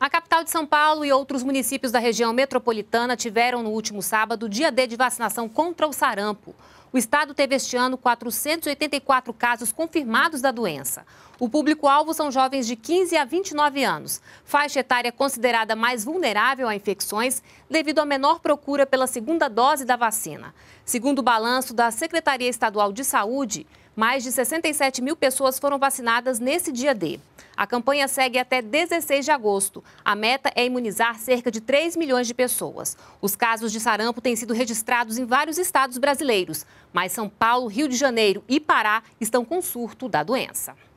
A capital de São Paulo e outros municípios da região metropolitana tiveram no último sábado dia D de vacinação contra o sarampo. O estado teve este ano 484 casos confirmados da doença. O público-alvo são jovens de 15 a 29 anos, faixa etária considerada mais vulnerável a infecções devido à menor procura pela segunda dose da vacina. Segundo o balanço da Secretaria Estadual de Saúde, mais de 67 mil pessoas foram vacinadas nesse dia D. A campanha segue até 16 de agosto. A meta é imunizar cerca de 3 milhões de pessoas. Os casos de sarampo têm sido registrados em vários estados brasileiros mas São Paulo, Rio de Janeiro e Pará estão com surto da doença.